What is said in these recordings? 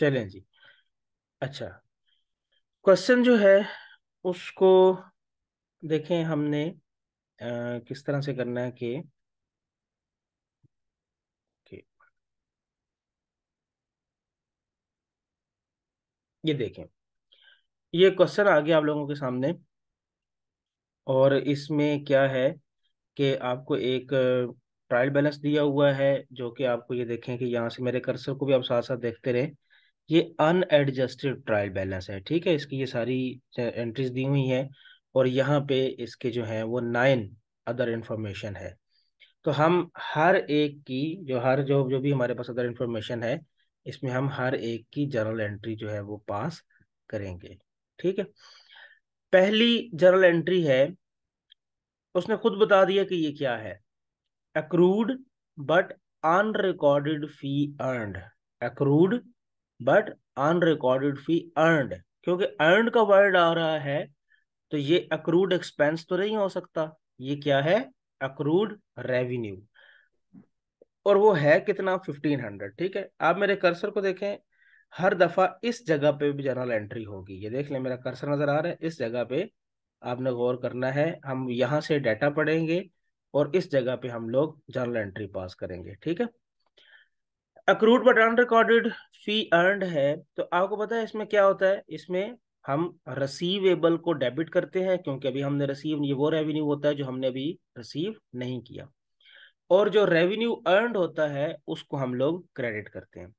चलें जी अच्छा क्वेश्चन जो है उसको देखें हमने आ, किस तरह से करना है कि ये देखें ये क्वेश्चन आ गया आप लोगों के सामने और इसमें क्या है कि आपको एक ट्रायल बैलेंस दिया हुआ है जो कि आपको ये देखें कि यहाँ से मेरे कर्सर को भी आप साथ साथ देखते रहें ये अनएडजस्टेड ट्रायल बैलेंस है ठीक है इसकी ये सारी एंट्रीज दी हुई हैं और यहाँ पे इसके जो हैं वो नाइन अदर इंफॉर्मेशन है तो हम हर एक की जो हर जो जो भी हमारे पास अदर इंफॉर्मेशन है इसमें हम हर एक की जर्नल एंट्री जो है वो पास करेंगे ठीक है पहली जर्नल एंट्री है उसने खुद बता दिया कि ये क्या है accrued but unrecorded fee earned accrued but unrecorded fee earned क्योंकि अर्न का वर्ड आ रहा है तो ये अक्रूड एक्सपेंस तो नहीं हो सकता ये क्या है अक्रूड रेवेन्यू और वो है कितना फिफ्टीन हंड्रेड ठीक है आप मेरे कर्सर को देखें हर दफा इस जगह पे भी जनरल एंट्री होगी ये देख लें मेरा कर्सर नजर आ रहा है इस जगह पे आपने गौर करना है हम यहां से डाटा पढ़ेंगे और इस जगह पे हम लोग जनरल एंट्री पास करेंगे ठीक है accrued but unrecorded fee earned है तो आपको पता है इसमें क्या होता है इसमें हम रिसीवेबल को डेबिट करते हैं क्योंकि अभी हमने रिसीव ये वो रेवेन्यू होता है जो हमने अभी रिसीव नहीं किया और जो रेवेन्यू अर्नड होता है उसको हम लोग क्रेडिट करते हैं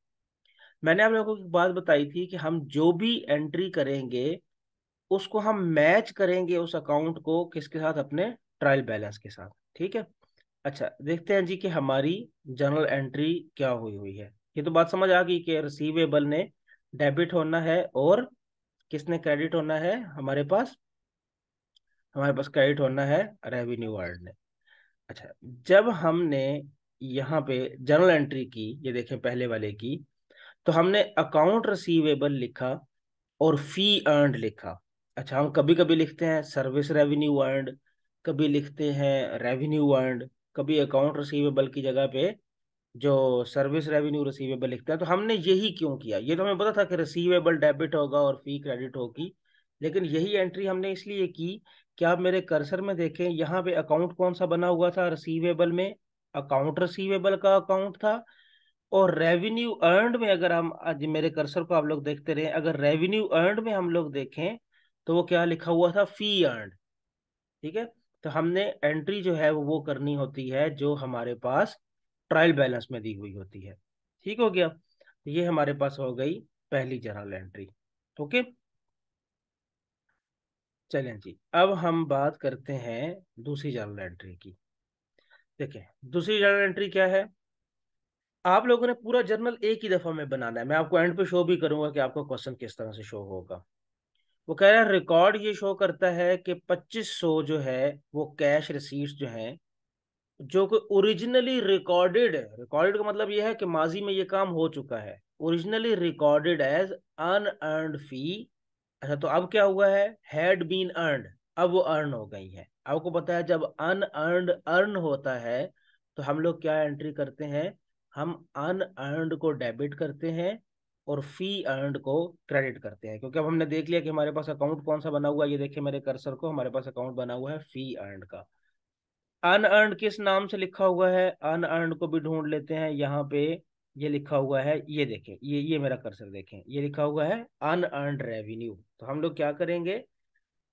मैंने आप लोगों को एक बात बताई थी कि हम जो भी एंट्री करेंगे उसको हम मैच करेंगे उस अकाउंट को किसके साथ अपने ट्रायल बैलेंस के साथ ठीक है अच्छा देखते हैं जी कि हमारी जर्नल एंट्री क्या हुई हुई है ये तो बात समझ आ गई कि रिसीवेबल ने डेबिट होना है और किसने क्रेडिट होना है हमारे पास हमारे पास क्रेडिट होना है रेवेन्यू वर्ल्ड ने अच्छा जब हमने यहाँ पे जर्नल एंट्री की ये देखें पहले वाले की तो हमने अकाउंट रिसीवेबल लिखा और फी अर्नड लिखा अच्छा हम कभी कभी लिखते हैं सर्विस रेवेन्यू अर्नड कभी लिखते हैं रेवेन्यू वर्ल्ड कभी अकाउंट रिसीवेबल की जगह पे जो सर्विस रेवेन्यू रिसीवेबल लिखते हैं तो हमने यही क्यों किया ये तो हमें पता था कि रिसीवेबल डेबिट होगा और फी क्रेडिट होगी लेकिन यही एंट्री हमने इसलिए की कि आप मेरे कर्सर में देखें यहाँ पे अकाउंट कौन सा बना हुआ था रिसीवेबल में अकाउंट रिसीवेबल का अकाउंट था और रेवेन्यू अर्नड में अगर हम आज मेरे कर्सर को आप लोग देखते रहे अगर रेवेन्यू अर्नड में हम लोग देखें तो वो क्या लिखा हुआ था फी अर्नड ठीक है तो हमने एंट्री जो है वो वो करनी होती है जो हमारे पास ट्रायल बैलेंस में दी हुई होती है ठीक हो गया ये हमारे पास हो गई पहली जर्नल एंट्री ओके चलें जी अब हम बात करते हैं दूसरी जर्नल एंट्री की देखें दूसरी जर्नल एंट्री क्या है आप लोगों ने पूरा जर्नल एक ही दफा में बनाना है मैं आपको एंड पे शो भी करूंगा कि आपका क्वेश्चन किस तरह से शो होगा वो कह रहा है रिकॉर्ड ये शो करता है कि 2500 जो है वो कैश रिसीट्स जो हैं जो कि ओरिजिनली रिकॉर्डेड है रिकॉर्डेड का मतलब ये है कि माजी में ये काम हो चुका है originally recorded as earned fee अच्छा तो अब क्या हुआ है हैड बीन अर्नड अब वो अर्न हो गई है आपको पता है जब अर्नड अर्न होता है तो हम लोग क्या एंट्री करते हैं हम अनअर्नड को डेबिट करते हैं और फी अर्न को क्रेडिट करते हैं क्योंकि अब हमने देख लिया कि हमारे पास अकाउंट कौन सा बना हुआ है ये देखिए मेरे कर्सर को हमारे पास अकाउंट बना हुआ है फी अर्न का अनअर्न किस नाम से लिखा हुआ है अनअर्न को भी ढूंढ लेते हैं यहाँ पे ये लिखा हुआ है ये देखें ये ये मेरा कर्सर देखें ये लिखा हुआ है अनअर्न रेवेन्यू तो हम लोग क्या करेंगे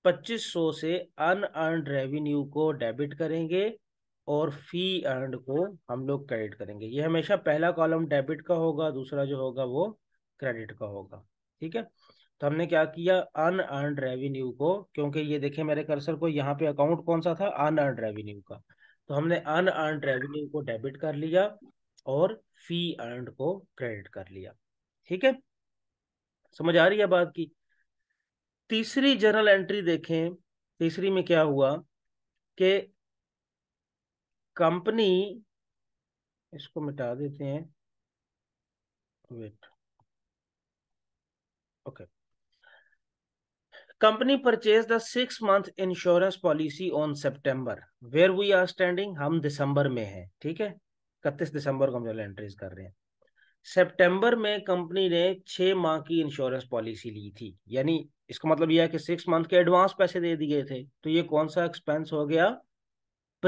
2500 से अनअर्न रेवेन्यू को डेबिट करेंगे और फी अर्न को हम लोग क्रेडिट करेंगे ये हमेशा पहला कॉलम डेबिट का होगा दूसरा जो होगा वो क्रेडिट का होगा ठीक है तो हमने क्या किया अन अर्न रेवेन्यू को क्योंकि ये देखे मेरे कर्सर को यहाँ पे अकाउंट कौन सा था अन अर्न रेवेन्यू का तो हमने अन अर्न रेवेन्यू को डेबिट कर लिया और फी अर्न को क्रेडिट कर लिया ठीक है समझ आ रही है बात की तीसरी जनरल एंट्री देखें तीसरी में क्या हुआ कि कंपनी इसको मिटा देते हैं wait Okay. Company purchased a six month insurance policy on September. Where we are standing, हम दिसंबर में हैं ठीक है इकतीस दिसंबर को हम जो एंट्रीज कर रहे हैं सितंबर में कंपनी ने छः माह की इंश्योरेंस पॉलिसी ली थी यानी इसका मतलब यह है कि सिक्स मंथ के एडवांस पैसे दे दिए थे तो ये कौन सा एक्सपेंस हो गया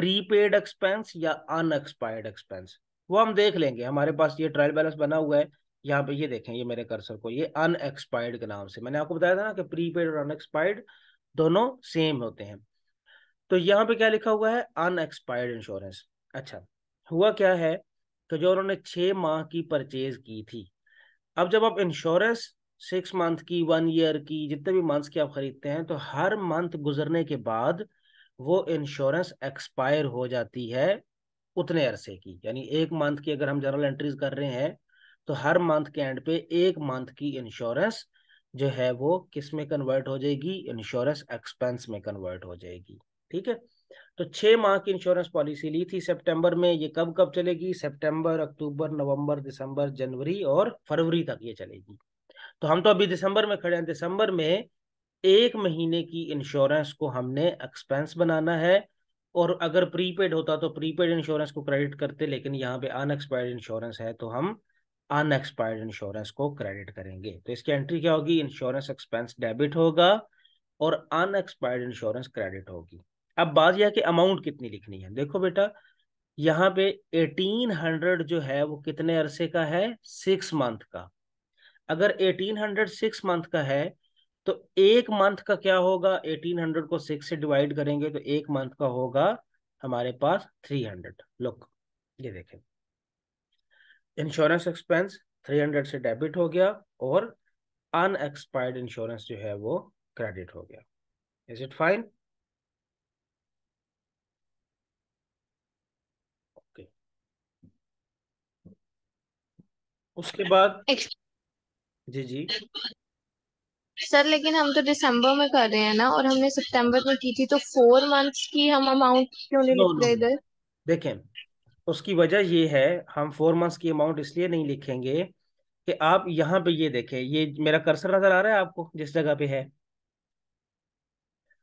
प्रीपेड एक्सपेंस या अनएक्सपायर्ड एक्सपेंस वो हम देख लेंगे हमारे पास ये ट्रायल बैलेंस बना हुआ है यहाँ पे ये देखें ये मेरे कर्सर को ये अनएक्सपायर्ड के नाम से मैंने आपको बताया था ना कि प्रीपेड और अनएक्सपायर्ड दोनों सेम होते हैं तो यहाँ पे क्या लिखा हुआ है अनएक्सपायर्ड इंश्योरेंस अच्छा हुआ क्या है कि जो उन्होंने छः माह की परचेज की थी अब जब आप इंश्योरेंस सिक्स मंथ की वन ईयर की जितने भी मंथ्स की आप खरीदते हैं तो हर मंथ गुजरने के बाद वो इंश्योरेंस एक्सपायर हो जाती है उतने अरसे की यानी एक मंथ की अगर हम जनरल एंट्रीज कर रहे हैं तो हर मंथ के एंड पे एक मंथ की इंश्योरेंस जो है वो किस में कन्वर्ट हो जाएगी इंश्योरेंस एक्सपेंस में कन्वर्ट हो जाएगी ठीक है तो छह माह की इंश्योरेंस पॉलिसी ली थी सितंबर में ये कब कब चलेगी सितंबर अक्टूबर नवंबर दिसंबर जनवरी और फरवरी तक ये चलेगी तो हम तो अभी दिसंबर में खड़े हैं दिसंबर में एक महीने की इंश्योरेंस को हमने एक्सपेंस बनाना है और अगर प्रीपेड होता तो प्रीपेड इंश्योरेंस को क्रेडिट करते लेकिन यहाँ पे अनएक्सपायर्ड इंश्योरेंस है तो हम अनएक्सपायर्ड इंश्योरेंस को क्रेडिट करेंगे तो इसकी एंट्री क्या होगी इंश्योरेंस एक्सपेंस डेबिट होगा और अनएक्सपायर्ड इंश्योरेंस क्रेडिट होगी अब बात यह कि अमाउंट कितनी लिखनी है देखो बेटा यहाँ पे 1800 जो है वो कितने अरसे का है सिक्स मंथ का अगर 1800 सिक्स मंथ का है तो एक मंथ का क्या होगा 1800 को सिक्स से डिवाइड करेंगे तो एक मंथ का होगा हमारे पास 300 लुक ये देखें इंश्योरेंस एक्सपेंस 300 से डेबिट हो गया और अनएक्सपायर्ड इंश्योरेंस जो है वो क्रेडिट हो गया इज इट फाइन ओके उसके बाद जी जी सर लेकिन हम तो दिसंबर में कर रहे हैं ना और हमने सितंबर में की थी तो फोर मंथ्स की हम अमाउंट क्यों नहीं लिख रहे इधर देखें उसकी वजह ये है हम फोर मंथ्स की अमाउंट इसलिए नहीं लिखेंगे कि आप यहाँ पे ये देखें ये मेरा कर्सर नजर आ रहा है आपको जिस जगह पे है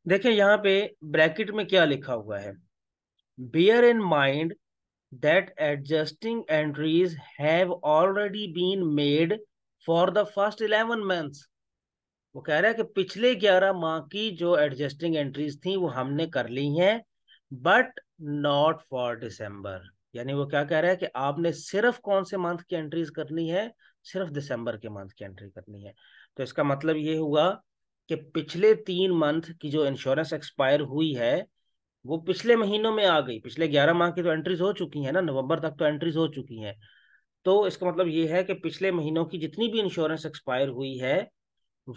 देखें यहाँ पे ब्रैकेट में क्या लिखा हुआ है bear in mind that adjusting entries have already been made for the first eleven months वो कह रहा है कि पिछले ग्यारह माह की जो एडजस्टिंग एंट्रीज थी वो हमने कर ली हैं बट नॉट फॉर डिसम्बर यानी वो क्या कह रहा है कि आपने सिर्फ कौन से मंथ की एंट्रीज करनी है सिर्फ दिसंबर के मंथ की एंट्री करनी है तो इसका मतलब ये हुआ कि पिछले तीन मंथ की जो इंश्योरेंस एक्सपायर हुई है वो पिछले महीनों में आ गई पिछले ग्यारह माह की तो एंट्रीज हो चुकी है ना नवंबर तक तो एंट्रीज हो चुकी हैं तो इसका मतलब ये है कि पिछले महीनों की जितनी भी इंश्योरेंस एक्सपायर हुई है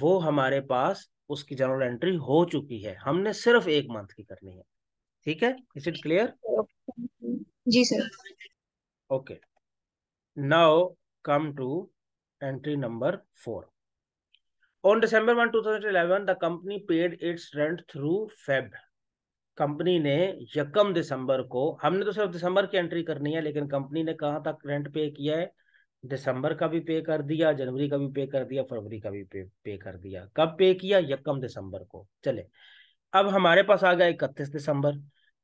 वो हमारे पास उसकी जनरल एंट्री हो चुकी है हमने सिर्फ एक मंथ की करनी है ठीक है इज इट क्लियर जी sir okay now come to entry number four on december 1 2011 the company paid its rent through feb company ने यकम दिसंबर को हमने तो सिर्फ दिसंबर की एंट्री करनी है लेकिन कंपनी ने कहाँ तक रेंट पे किया है दिसंबर का भी पे कर दिया जनवरी का भी पे कर दिया फरवरी का भी पे पे कर दिया कब पे किया यकम दिसंबर को चले अब हमारे पास आ गया इकतीस दिसंबर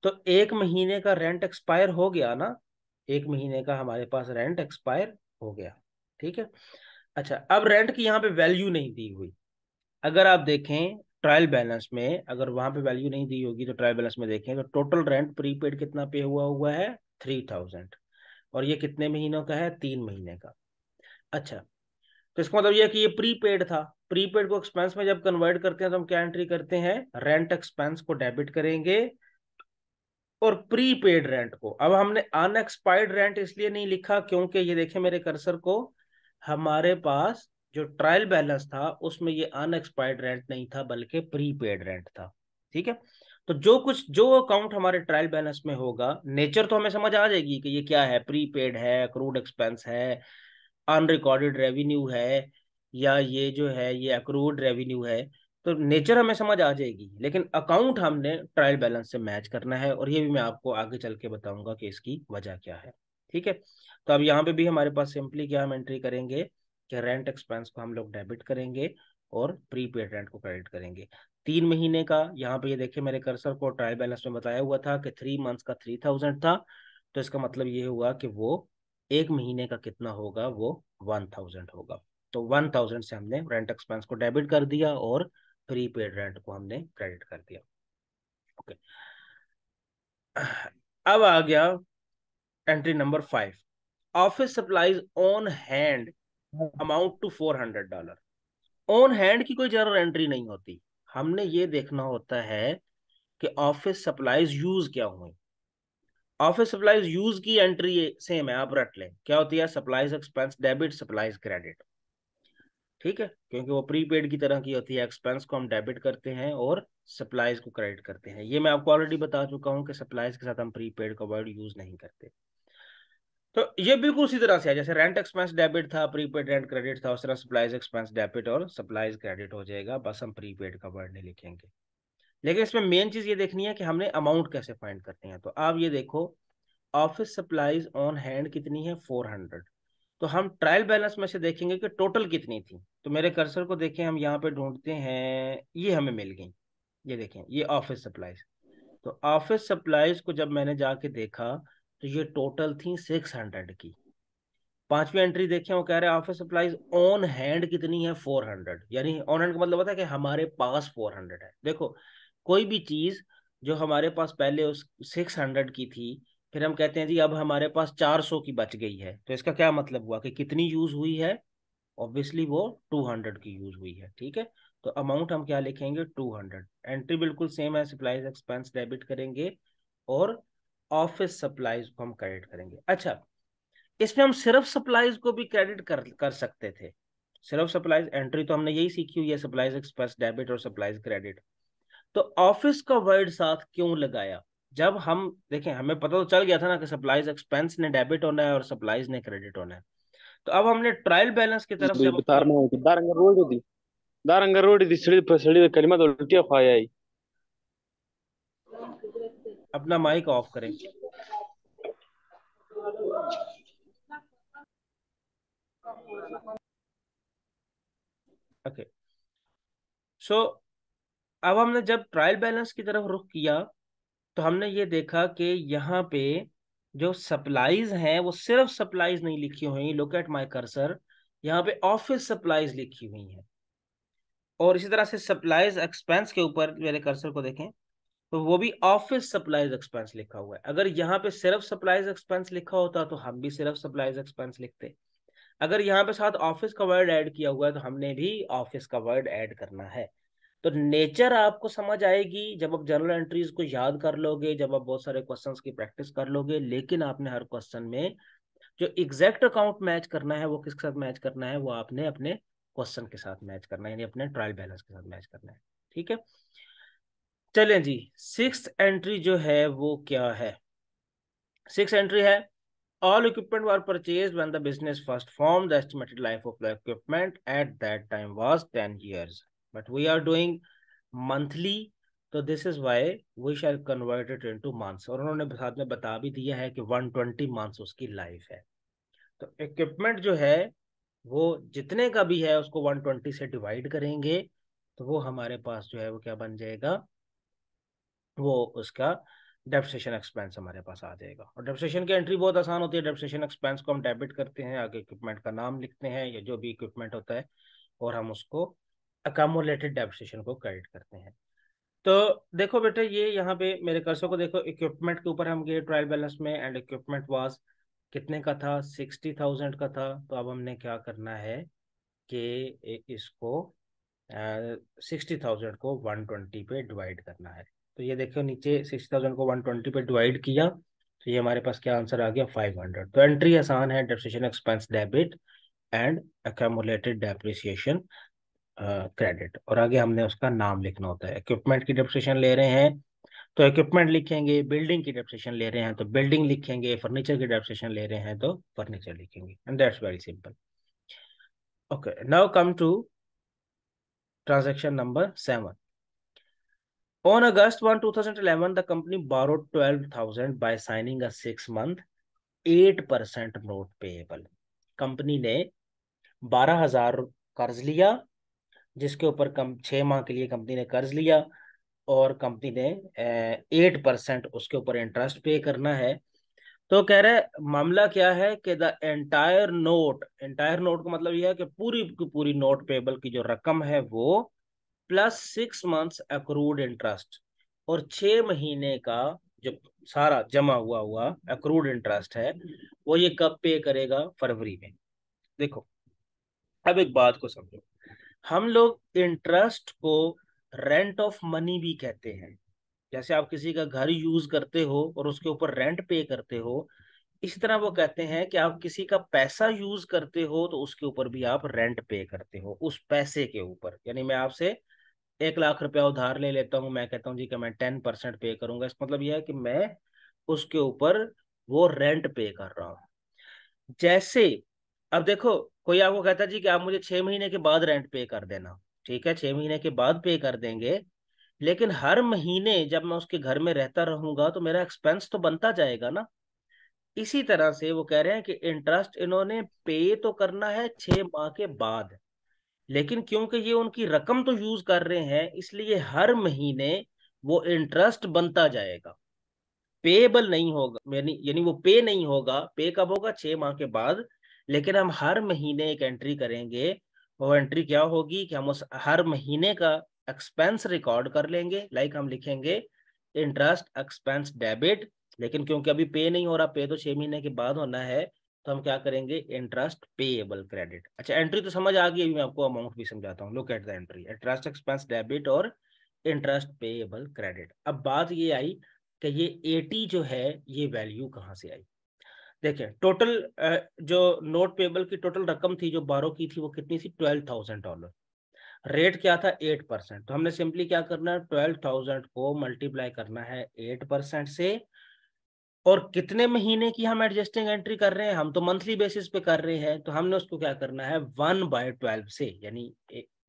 तो एक महीने का रेंट एक्सपायर हो गया ना एक महीने का हमारे पास रेंट एक्सपायर हो गया ठीक है अच्छा अब रेंट की यहाँ पे वैल्यू नहीं दी हुई अगर आप देखें ट्रायल बैलेंस में अगर वहां पे वैल्यू नहीं दी होगी तो ट्रायल बैलेंस में देखें तो टोटल रेंट प्रीपेड कितना पे हुआ हुआ है थ्री थाउजेंड और ये कितने महीनों का है तीन महीने का अच्छा तो इसका मतलब यह कि ये प्रीपेड था प्रीपेड को एक्सपेंस में जब कन्वर्ट करते हैं तो हम क्या एंट्री करते हैं रेंट एक्सपेंस को डेबिट करेंगे और प्रीपेड रेंट को अब हमने अनएक्सपायर्ड रेंट इसलिए नहीं लिखा क्योंकि ये देखे मेरे कर्सर को हमारे पास जो ट्रायल बैलेंस था उसमें ये अनएक्सपायर्ड रेंट नहीं था बल्कि प्रीपेड रेंट था ठीक है तो जो कुछ जो अकाउंट हमारे ट्रायल बैलेंस में होगा नेचर तो हमें समझ आ जाएगी कि ये क्या है प्रीपेड है अक्रूड एक्सपेंस है अनरिकॉर्डेड रेवेन्यू है या ये जो है ये अक्रूड रेवेन्यू है तो नेचर हमें समझ आ जाएगी लेकिन अकाउंट हमने ट्रायल बैलेंस से मैच करना है और ये भी मैं आपको आगे चल के बताऊंगा कि इसकी वजह क्या है ठीक है तो अब यहाँ पे भी हमारे पास सिंपली क्या हम एंट्री करेंगे कि रेंट एक्सपेंस को हम लोग डेबिट करेंगे और प्रीपेड रेंट को क्रेडिट करेंगे तीन महीने का यहाँ पे ये देखिए मेरे कर्सर को ट्रायल बैलेंस में बताया हुआ था कि थ्री मंथ्स का थ्री थाउजेंड था तो इसका मतलब ये हुआ कि वो एक महीने का कितना होगा वो वन थाउजेंड होगा तो वन थाउजेंड से हमने रेंट एक्सपेंस को डेबिट कर दिया और प्रीपेड रेंट को हमने क्रेडिट कर दिया ओके okay. अब आ गया entry number five office supplies on hand amount to four hundred dollar on hand की कोई जरूर एंट्री नहीं होती हमने ये देखना होता है कि ऑफिस सप्लाईज यूज क्या हुए ऑफिस सप्लाईज यूज की एंट्री सेम है आप रट लें क्या होती है supplies expense debit supplies credit ठीक है क्योंकि वो प्रीपेड की तरह की होती है एक्सपेंस को हम डेबिट करते हैं और सप्लाईज को क्रेडिट करते हैं ये मैं आपको ऑलरेडी बता चुका हूँ कि सप्लाईज के साथ हम प्रीपेड का वर्ड यूज नहीं करते तो ये बिल्कुल उसी तरह से है जैसे रेंट एक्सपेंस डेबिट था प्रीपेड रेंट क्रेडिट था उस तरह सप्लाईज एक्सपेंस डेबिट और सप्लाईज क्रेडिट हो जाएगा बस हम प्रीपेड का वर्ड नहीं लिखेंगे लेकिन इसमें मेन चीज ये देखनी है कि हमने अमाउंट कैसे फाइंड करते हैं तो आप ये देखो ऑफिस सप्लाईज ऑन हैंड कितनी है फोर हंड्रेड तो हम ट्रायल बैलेंस में से देखेंगे कि टोटल कितनी थी तो मेरे कर्सर को देखें हम यहाँ पे ढूंढते हैं ये हमें मिल गई ये देखें ये ऑफिस सप्लाईज तो ऑफिस सप्लाईज को जब मैंने जाके देखा तो ये टोटल थी सिक्स हंड्रेड की पांचवी एंट्री देखें वो कह रहे हैं ऑफिस सप्लाईज ऑन हैंड कितनी है फोर हंड्रेड यानी ऑन हैंड का मतलब होता है कि हमारे पास फोर हंड्रेड है देखो कोई भी चीज़ जो हमारे पास पहले उस सिक्स हंड्रेड की थी फिर हम कहते हैं जी अब हमारे पास 400 की बच गई है तो इसका क्या मतलब हुआ कि कितनी यूज हुई है ऑब्वियसली वो 200 की यूज हुई है ठीक है तो अमाउंट हम क्या लिखेंगे 200 एंट्री बिल्कुल सेम है सप्लाईज एक्सपेंस डेबिट करेंगे और ऑफिस सप्लाईज को हम क्रेडिट करेंगे अच्छा इसमें हम सिर्फ सप्लाईज को भी क्रेडिट कर कर सकते थे सिर्फ सप्लाईज एंट्री तो हमने यही सीखी हुई है सप्लाईज एक्सपेंस डेबिट और सप्लाईज क्रेडिट तो ऑफिस का वर्ड साथ क्यों लगाया जब हम देखें हमें पता तो चल गया था ना कि सप्लाईज एक्सपेंस ने डेबिट होना है और सप्लाईज ने क्रेडिट होना है तो अब हमने ट्रायल बैलेंस की तरफ कि दारंग रोड दी दारंग रोड दी सड़ी फसड़ी कलमा तो उल्टिया खाया ही अपना माइक ऑफ करें ओके okay. सो so, अब हमने जब ट्रायल बैलेंस की तरफ रुख किया तो हमने ये देखा कि यहाँ पे जो सप्लाईज हैं वो सिर्फ सप्लाईज नहीं लिखी हुई लुक एट माई कर्सर यहाँ पे ऑफिस सप्लाईज लिखी हुई हैं और इसी तरह से सप्लाईज एक्सपेंस के ऊपर मेरे कर्सर को देखें तो वो भी ऑफिस सप्लाईज एक्सपेंस लिखा हुआ है अगर यहाँ पे सिर्फ सप्लाईज एक्सपेंस लिखा होता तो हम भी सिर्फ सप्लाईज एक्सपेंस लिखते अगर यहाँ पे साथ ऑफिस का वर्ड ऐड किया हुआ है तो हमने भी ऑफिस का वर्ड ऐड करना है तो नेचर आपको समझ आएगी जब आप जर्नल एंट्रीज को याद कर लोगे जब आप बहुत सारे क्वेश्चन की प्रैक्टिस कर लोगे लेकिन आपने हर क्वेश्चन में जो एग्जैक्ट अकाउंट मैच करना है वो किसके साथ मैच करना है वो आपने अपने क्वेश्चन के साथ मैच करना है यानी अपने ट्रायल बैलेंस के साथ मैच करना है ठीक है चलें जी सिक्स एंट्री जो है वो क्या है सिक्स एंट्री है all equipment were purchase business first business first formed the estimated life of the equipment at that time was but we are doing monthly so this is why we shall convert it into months aur unhone साथ mein bata bhi diya hai ki 120 months उसकी life है तो equipment jo hai wo jitne ka bhi hai usko 120 se divide karenge to wo hamare paas jo hai wo kya ban jayega wo uska depression expense हमारे पास आ जाएगा और depression की entry बहुत आसान होती है डेप्रेशन एक्सपेंस को हम डेबिट करते हैं आगे इक्विपमेंट का नाम लिखते हैं या जो भी इक्विपमेंट होता है और हम उसको अकामोलेटेड डेप्रिसिएशन को क्रेडिट करते हैं तो देखो बेटे ये यहाँ पे मेरे कर्सों को देखो इक्विपमेंट के ऊपर हम गए ट्रायल बैलेंस में एंड इक्विपमेंट वॉज कितने का था सिक्सटी थाउजेंड का था तो अब हमने क्या करना है कि इसको सिक्सटी थाउजेंड को वन ट्वेंटी पे डिवाइड करना है तो ये देखो नीचे सिक्सटी थाउजेंड को वन ट्वेंटी पे डिवाइड किया तो ये हमारे पास क्या आंसर आ गया फाइव हंड्रेड तो एंट्री आसान है depreciation expense debit and accumulated depreciation credit और आगे हमने उसका नाम लिखना होता है इक्विपमेंट की डिप्रेशन ले रहे हैं तो इक्विपमेंट लिखेंगे बिल्डिंग की डेप्रेशन ले रहे हैं तो बिल्डिंग लिखेंगे फर्नीचर की डेप्रेशन ले रहे हैं तो फर्नीचर लिखेंगे and that's very simple okay now come to transaction number seven On August 1, 2011, the company borrowed 12,000 by signing a six-month 8% note payable. Company ने 12,000 कर्ज लिया जिसके ऊपर कम छः माह के लिए कंपनी ने कर्ज लिया और कंपनी ने एट परसेंट उसके ऊपर इंटरेस्ट पे करना है तो कह रहे मामला क्या है कि the entire note entire note का मतलब यह है कि पूरी की पूरी नोट पेबल की जो रकम है वो plus six months accrued interest और छः महीने का जो सारा जमा हुआ हुआ अक्रूड इंटरेस्ट है वो ये कब पे करेगा फरवरी में देखो अब एक बात को समझो हम लोग इंटरेस्ट को रेंट ऑफ मनी भी कहते हैं जैसे आप किसी का घर यूज करते हो और उसके ऊपर रेंट पे करते हो इसी तरह वो कहते हैं कि आप किसी का पैसा यूज करते हो तो उसके ऊपर भी आप रेंट पे करते हो उस पैसे के ऊपर यानी मैं आपसे एक लाख रुपया उधार ले लेता हूँ मैं कहता हूँ जी कि मैं टेन परसेंट पे करूंगा इसका मतलब यह है कि मैं उसके ऊपर वो रेंट पे कर रहा हूं जैसे अब देखो कोई आपको कहता जी कि आप मुझे छह महीने के बाद रेंट पे कर देना ठीक है छह महीने के बाद पे कर देंगे लेकिन हर महीने जब मैं उसके घर में रहता रहूंगा तो मेरा एक्सपेंस तो बनता जाएगा ना इसी तरह से वो कह रहे हैं कि इंटरेस्ट इन्होंने पे तो करना है छह माह के बाद लेकिन क्योंकि ये उनकी रकम तो यूज कर रहे हैं इसलिए हर महीने वो इंटरेस्ट बनता जाएगा पेबल नहीं होगा यानी यानी वो पे नहीं होगा पे कब होगा छह माह के बाद लेकिन हम हर महीने एक एंट्री करेंगे वो एंट्री क्या होगी कि हम उस हर महीने का एक्सपेंस रिकॉर्ड कर लेंगे लाइक हम लिखेंगे इंटरेस्ट एक्सपेंस डेबिट लेकिन क्योंकि अभी पे नहीं हो रहा पे तो छह महीने के बाद होना है तो हम क्या करेंगे इंटरेस्ट पेएबल क्रेडिट अच्छा एंट्री तो समझ आ गई अभी मैं आपको अमाउंट भी समझाता हूँ look at the entry interest expense debit और इंटरेस्ट पेएबल क्रेडिट अब बात ये आई कि ये एटी जो है ये वैल्यू कहाँ से आई देखिए टोटल जो नोट पेबल की टोटल रकम थी जो बारो की थी वो कितनी थी ट्वेल्व थाउजेंड डॉलर रेट क्या था एट परसेंट तो हमने सिंपली क्या करना है ट्वेल्व थाउजेंड को मल्टीप्लाई करना है एट परसेंट से और कितने महीने की हम एडजस्टिंग एंट्री कर रहे हैं हम तो मंथली बेसिस पे कर रहे हैं तो हमने उसको क्या करना है वन बाय ट्वेल्व से यानी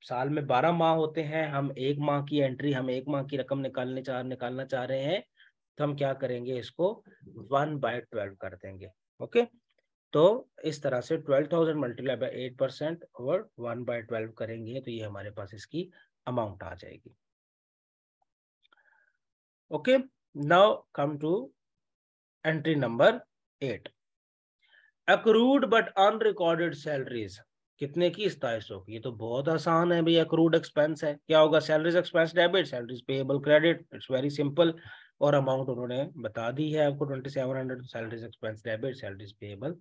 साल में बारह माह होते हैं हम एक माह की एंट्री हम एक माह की रकम निकालने चाह निकालना चाह रहे हैं तो हम क्या करेंगे इसको वन बाय ट्वेल्व कर देंगे ओके तो इस तरह से twelve thousand multiply by eight percent और वन बाय ट्वेल्व करेंगे तो ये हमारे पास इसकी अमाउंट आ जाएगी okay now come to entry number eight accrued but unrecorded salaries कितने की सताइस सौ की ये तो बहुत आसान है भैया क्रूड एक्सपेंस है क्या होगा salaries expense debit salaries payable credit it's very simple और अमाउंट उन्होंने बता दी है आपको twenty seven hundred salaries expense debit salaries payable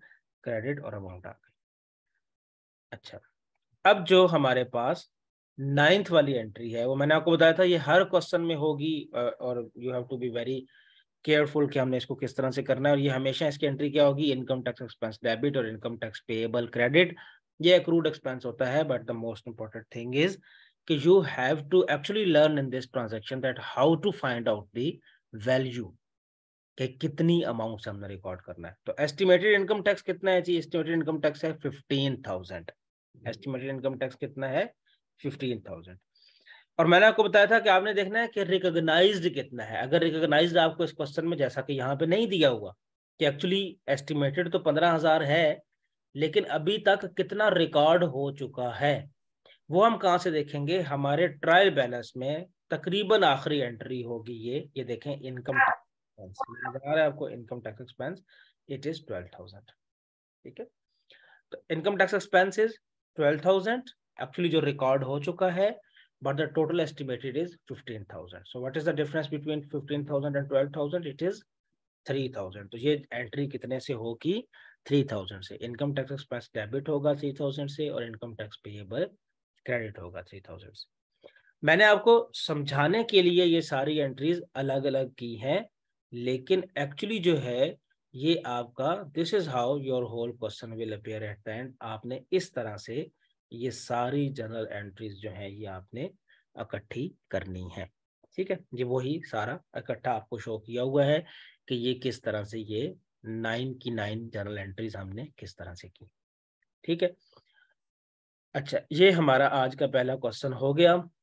credit और अमाउंट आ गई अच्छा अब जो हमारे पास नाइन्थ वाली एंट्री है वो मैंने आपको बताया था ये हर क्वेश्चन में होगी और you have to be very careful कि हमने इसको किस तरह से करना है और ये हमेशा इसकी एंट्री क्या होगी इनकम टैक्स एक्सपेंस डेबिट और इनकम टैक्स पेएबल क्रेडिट ये अक्रूड एक्सपेंस होता है but the most important thing is कि you have to actually learn in this transaction that how to find out the value कि कितनी amount से हमने record करना है तो एस्टिमेटेड इनकम टैक्स कितना है जी एस्टिमेटेड इनकम टैक्स है fifteen thousand estimated income tax कितना है फिफ्टीन थाउजेंड और मैंने आपको बताया था कि आपने देखना है कि रिकोगनाइज कितना है अगर रिकोगनाइज आपको इस क्वेश्चन में जैसा कि यहाँ पे नहीं दिया हुआ कि एक्चुअली एस्टिमेटेड तो पंद्रह हजार है लेकिन अभी तक कितना रिकॉर्ड हो चुका है वो हम कहाँ से देखेंगे हमारे ट्रायल बैलेंस में तकरीबन आखिरी एंट्री होगी ये ये देखें इनकम टैक्स आ रहा है आपको income tax expense it is twelve thousand ठीक है तो income tax expense is twelve thousand actually जो रिकॉर्ड हो चुका है but the total estimated is fifteen thousand so what is the difference between fifteen thousand and twelve thousand it is three thousand तो ये entry कितने से होगी three thousand से इनकम टैक्स एक्सपेंस डेबिट होगा थ्री थाउजेंड से और income tax payable credit होगा थ्री थाउजेंड से मैंने आपको समझाने के लिए ये सारी एंट्रीज अलग अलग की हैं लेकिन एक्चुअली जो है ये आपका this is how your whole question will appear at the end आपने इस तरह से ये सारी जनरल एंट्रीज जो है ये आपने इकट्ठी करनी है ठीक है ये वही सारा इकट्ठा आपको शो किया हुआ है कि ये किस तरह से ये नाइन की नाइन जर्नल एंट्रीज हमने किस तरह से की ठीक है अच्छा ये हमारा आज का पहला क्वेश्चन हो गया